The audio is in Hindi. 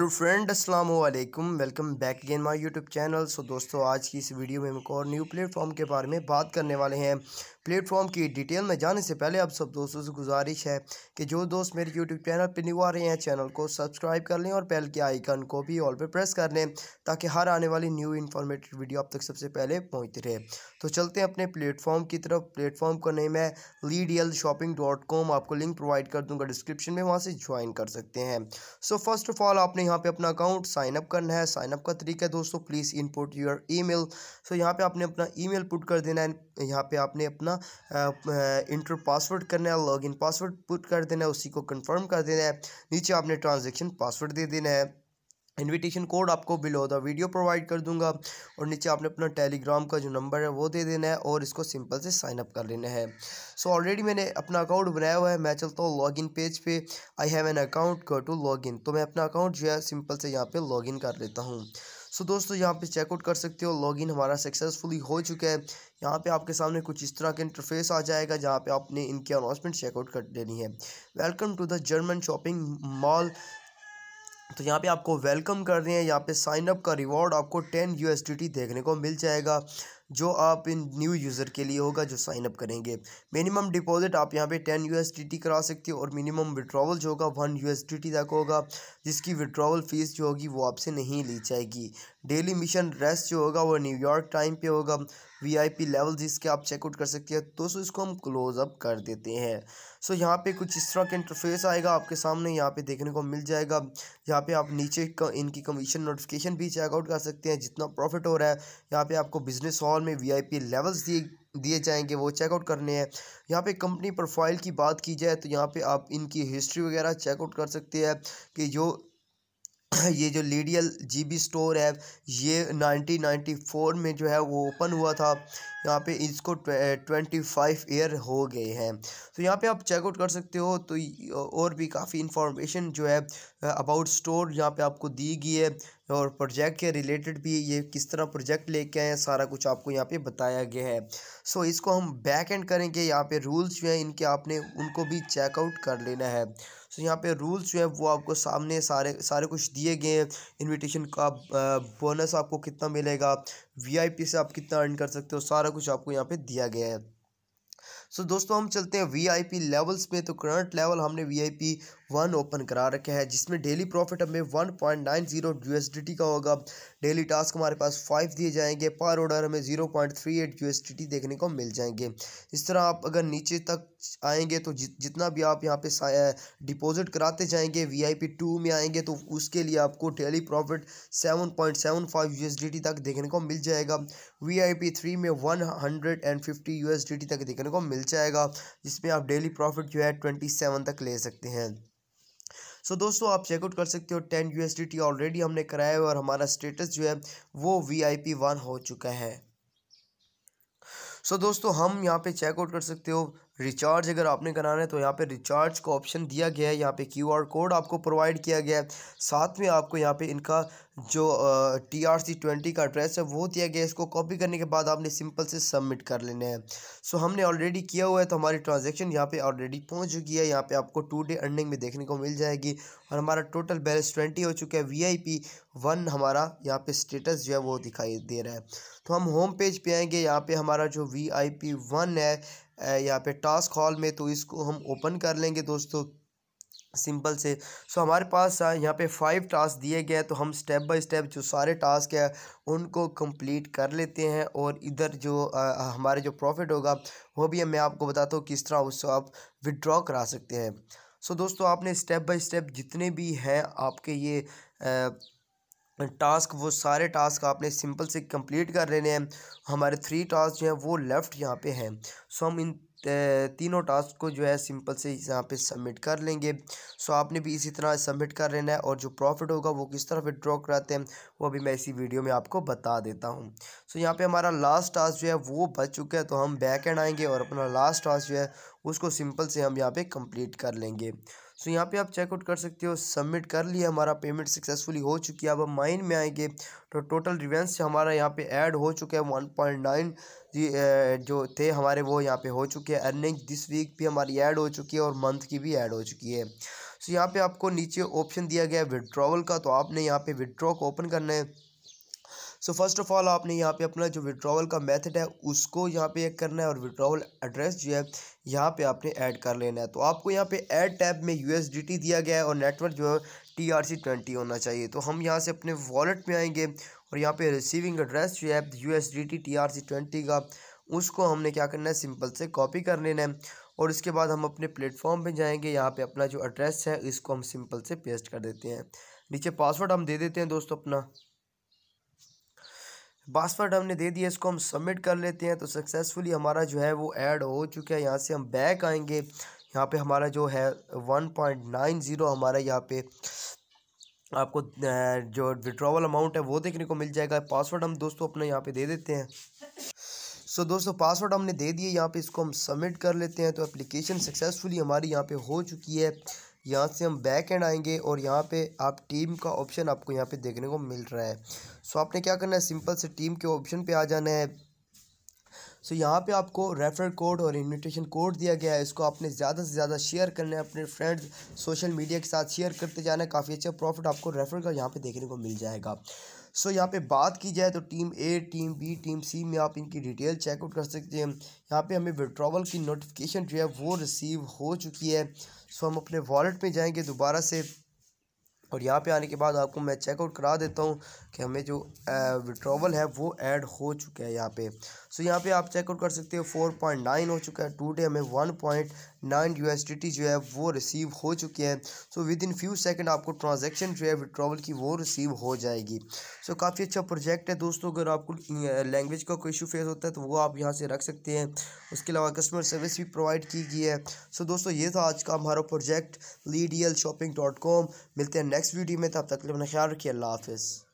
हेलो फ्रेंड अस्सलाम वालेकुम welcome back again my YouTube channel so दोस्तों आज की इस वीडियो में हम एक और न्यू प्लेटफॉर्म के बारे में बात करने वाले हैं प्लेटफॉर्म की डिटेल में जाने से पहले आप सब दोस्तों से गुजारिश है कि जो दोस्त मेरे यूट्यूब चैनल पर न्यू आ रहे हैं चैनल को सब्सक्राइब कर लें और पहल के आइकन को भी ऑल पर प्रेस कर लें ताकि हर आने वाली न्यू इन्फॉर्मेटिव वीडियो आप तक सबसे पहले पहुँचती रहे तो चलते हैं अपने प्लेटफॉर्म की तरफ प्लेटफॉर्म का नेम है लीडियल शॉपिंग डॉट कॉम आपको लिंक प्रोवाइड कर दूँगा डिस्क्रिप्शन में वहाँ से ज्वाइन कर सकते हैं सो फर्स्ट ऑफ ऑल आपने यहाँ पर अपना अकाउंट साइनअप करना है साइनअप का तरीका है दोस्तों please input your email so यहाँ पर आपने अपना ई मेल पुट कर देना है यहाँ पर आपने अपना अपना इंटर पासवर्ड करना है लॉगिन पासवर्ड पुट कर देना है उसी को कंफर्म कर देना है नीचे आपने ट्रांजेक्शन पासवर्ड दे देना है इनविटेशन कोड आपको बिलो द वीडियो प्रोवाइड कर दूंगा और नीचे आपने अपना टेलीग्राम का जो नंबर है वो दे देना है और इसको सिंपल से साइन अप कर लेना है सो so, ऑलरेडी मैंने अपना अकाउंट बनाया हुआ है मैं चलता हूँ लॉगिन पेज पे I have an account go to login तो मैं अपना अकाउंट जो है सिंपल से यहाँ पे लॉगिन कर लेता हूँ सो so, दोस्तों यहाँ पे चेकआउट कर सकते हो लॉगिन हमारा सक्सेसफुली हो चुका है यहाँ पे आपके सामने कुछ इस तरह का इंटरफेस आ जाएगा जहाँ पे आपने इनके अनाउंसमेंट चेकआउट कर देनी है welcome to the German shopping mall तो यहाँ पे आपको वेलकम कर रहे हैं यहाँ पे साइन अप का रिवॉर्ड आपको टेन यू देखने को मिल जाएगा जो आप इन न्यू यूज़र के लिए होगा जो साइनअप करेंगे मिनिमम डिपॉजिट आप यहाँ पे टेन यू करा सकते हो और मिनिमम विड्रावल जो होगा वन यू तक होगा जिसकी विड्रावल फ़ीस जो होगी वो आपसे नहीं ली जाएगी डेली मिशन रेस्ट जो होगा वो न्यूयॉर्क टाइम पे होगा वीआईपी लेवल जिसके आप चेकआउट कर सकते हैं तो सो इसको हम क्लोज अप कर देते हैं सो so, यहाँ पे कुछ इस तरह का इंटरफेस आएगा आपके सामने यहाँ पे देखने को मिल जाएगा यहाँ पे आप नीचे इनकी कमीशन नोटिफिकेशन भी चेकआउट कर सकते हैं जितना प्रॉफिट हो रहा है यहाँ पे आपको बिजनेस और हॉल में वीआईपी लेवल्स दिए दिए जाएंगे वो चेकआउट करने हैं यहाँ पे कंपनी प्रोफाइल की बात की जाए तो यहाँ पे आप इनकी हिस्ट्री वगैरह चेकआउट कर सकते हैं कि जो ये जो लीडियल जीबी स्टोर है ये 1994 में जो है वो ओपन हुआ था यहाँ पे इसको ट्वेंटी फाइव ईयर हो गए हैं तो यहाँ पे आप चेकआउट कर सकते हो तो और भी काफ़ी इंफॉर्मेशन जो है अबाउट स्टोर यहाँ पे आपको दी गई है और प्रोजेक्ट के रिलेटेड भी ये किस तरह प्रोजेक्ट लेके आए हैं सारा कुछ आपको यहाँ पे बताया गया है सो so, इसको हम बैक एंड करेंगे यहाँ पे रूल्स जो हैं इनके आपने उनको भी चेकआउट कर लेना है सो so, यहाँ पे रूल्स जो हैं वो आपको सामने सारे सारे कुछ दिए गए हैं इनविटेशन का बोनस आपको कितना मिलेगा वी से आप कितना अर्न कर सकते हो सारा कुछ आपको यहाँ पर दिया गया है सो so, दोस्तों हम चलते हैं वीआईपी लेवल्स में तो करंट लेवल हमने वीआईपी वन ओपन करा रखे हैं जिसमें डेली प्रॉफिट हमें one point nine zero USDT का होगा डेली टास्क हमारे पास फाइव दिए जाएंगे पर ऑर्डर हमें zero point three eight USDT देखने को मिल जाएंगे इस तरह आप अगर नीचे तक आएंगे तो जित जितना भी आप यहाँ पे डिपॉजिट कराते जाएंगे वीआईपी टू में आएंगे तो उसके लिए आपको daily profit seven point seven five T तक देखने को मिल जाएगा पी थ्री में one hundred and fifty T तक देखने को मिल मिल जाएगा जिसमें आप डेली प्रॉफिट जो है ट्वेंटी सेवन तक ले सकते हैं सो so, दोस्तों आप चेकआउट कर सकते हो टेन यू ऑलरेडी हमने कराया है और हमारा स्टेटस जो है वो वी आई हो चुका है सो so, दोस्तों हम यहाँ पे चेकआउट कर सकते हो रिचार्ज अगर आपने कराना है तो यहाँ पे रिचार्ज का ऑप्शन दिया गया है यहाँ पे क्यूआर कोड आपको प्रोवाइड किया गया है साथ में आपको यहाँ पे इनका जो टी आर सी ट्वेंटी का एड्रेस है वो दिया गया है इसको कॉपी करने के बाद आपने सिंपल से सबमिट कर लेना है सो हमने ऑलरेडी किया हुआ है तो हमारी ट्रांजेक्शन यहाँ पर ऑलरेडी पहुँच चुकी है यहाँ पर आपको टू डे अर्निंग में देखने को मिल जाएगी और हमारा टोटल बैलेंस ट्वेंटी हो चुका है वी आई पी वन हमारा यहाँ पे स्टेटस जो है वो दिखाई दे रहा है तो हम होम पेज पे आएंगे यहाँ पे हमारा जो वी आई पी वन है यहाँ पे टास्क हॉल में तो इसको हम ओपन कर लेंगे दोस्तों सिंपल से सो हमारे पास यहाँ पे फाइव टास्क दिए गए हैं तो हम स्टेप बाय स्टेप जो सारे टास्क है उनको कंप्लीट कर लेते हैं और इधर जो आ, हमारे जो प्रॉफिट होगा वो भी मैं आपको बताता हूँ किस तरह उसको आप विड्रॉ करा सकते हैं सो दोस्तों आपने स्टेप बाय स्टेप जितने भी हैं आपके ये आ, टास्क वो सारे टास्क आपने सिंपल से कंप्लीट कर लेने हैं हमारे थ्री टास्क जो हैं वो लेफ़्ट यहाँ पे हैं सो हम इन तीनों टास्क को जो है सिंपल से यहाँ पे सबमिट कर लेंगे सो आपने भी इसी तरह सबमिट कर लेना है और जो प्रॉफिट होगा वो किस तरह विड्रॉ कराते हैं वो अभी मैं इसी वीडियो में आपको बता देता हूँ सो यहाँ पर हमारा लास्ट टास्क जो है वो बच चुका है तो हम बैक एंड आएंगे और अपना लास्ट टास्क जो है उसको सिंपल से हम यहाँ पर कम्प्लीट कर लेंगे सो यहाँ पे आप चेकआउट कर सकते हो सबमिट कर लिया हमारा पेमेंट सक्सेसफुली हो चुकी है अब हम माइन में आएंगे तो टोटल रिवेंस हमारा यहाँ पे ऐड हो चुका है वन पॉइंट नाइन जो थे हमारे वो यहाँ पे हो चुके हैं अर्निंग दिस वीक भी हमारी ऐड हो चुकी है और मंथ की भी ऐड हो चुकी है सो यहाँ पर आपको नीचे ऑप्शन दिया गया है विड्रॉवल का तो आपने यहाँ पर विड्रॉ को ओपन करना है सो फर्स्ट ऑफ ऑल आपने यहाँ पे अपना जो विड्रॉवल का मेथड है उसको यहाँ पे एक करना है और विड्रॉवल एड्रेस जो है यहाँ पे आपने ऐड कर लेना है तो आपको यहाँ पे ऐड टैब में यूएसडीटी दिया गया है और नेटवर्क जो है टी आर सी ट्वेंटी होना चाहिए तो हम यहाँ से अपने वॉलेट में आएंगे और यहाँ पे रिसीविंग एड्रेस जो है U S D T T R C twenty का उसको हमने क्या करना है सिंपल से कॉपी कर लेना है और इसके बाद हम अपने प्लेटफॉर्म पे जाएंगे यहाँ पे अपना जो एड्रेस है इसको हम सिंपल से पेस्ट कर देते हैं नीचे पासवर्ड हम दे देते हैं दोस्तों अपना पासवर्ड हमने दे दिया इसको हम सबमिट कर लेते हैं तो सक्सेसफुली हमारा जो है वो ऐड हो चुका है यहाँ से हम बैक आएंगे यहाँ पे हमारा जो है वन पॉइंट नाइन ज़ीरो हमारा यहाँ पे आपको जो विड्रॉवल अमाउंट है वो देखने को मिल जाएगा पासवर्ड हम दोस्तों अपने यहाँ पे दे देते हैं सो so, दोस्तों पासवर्ड हमने दे दिए यहाँ पे इसको हम सबमिट कर लेते हैं तो एप्लीकेशन सक्सेसफुली हमारी यहाँ पे हो चुकी है यहाँ से हम बैक एंड आएंगे और यहाँ पे आप टीम का ऑप्शन आपको यहाँ पे देखने को मिल रहा है सो आपने क्या करना है सिंपल से टीम के ऑप्शन पे आ जाना है सो यहाँ पे आपको रेफर कोड और इनविटेशन कोड दिया गया है इसको आपने ज़्यादा से ज़्यादा शेयर करना है अपने फ्रेंड्स सोशल मीडिया के साथ शेयर करते जाना है काफ़ी अच्छा प्रॉफिट आपको रेफर का यहाँ पे देखने को मिल जाएगा सो यहाँ पे बात की जाए तो team A team B team C में आप इनकी डिटेल चेकआउट कर सकते हैं यहाँ पे हमें विड्रावल की नोटिफिकेशन जो है वो रिसीव हो चुकी है सो हम अपने वॉलेट में जाएंगे दोबारा से और यहाँ पे आने के बाद आपको मैं चेकआउट करा देता हूँ कि हमें जो विड्रावल है वो ऐड हो चुका है यहाँ पर सो यहाँ पे आप चेकआउट कर सकते हो फोर पॉइंट नाइन हो चुका है टूडे हमें वन पॉइंट नाइन यू जो है वो रिसीव हो चुकी है so within few second आपको ट्रांजेक्शन जो है विड्रॉवल की वो रिसीव हो जाएगी सो so, काफ़ी अच्छा प्रोजेक्ट है दोस्तों अगर आपको लैंग्वेज का कोई इशू फेस होता है तो वो आप यहाँ से रख सकते हैं उसके अलावा कस्टमर सर्विस भी प्रोवाइड की गई है सो so, दोस्तों ये था आज का हमारा project L shopping dot com मिलते हैं नेक्स्ट वीडियो में तब तक अपना ख्याल रखिए अल्लाह हाफिज़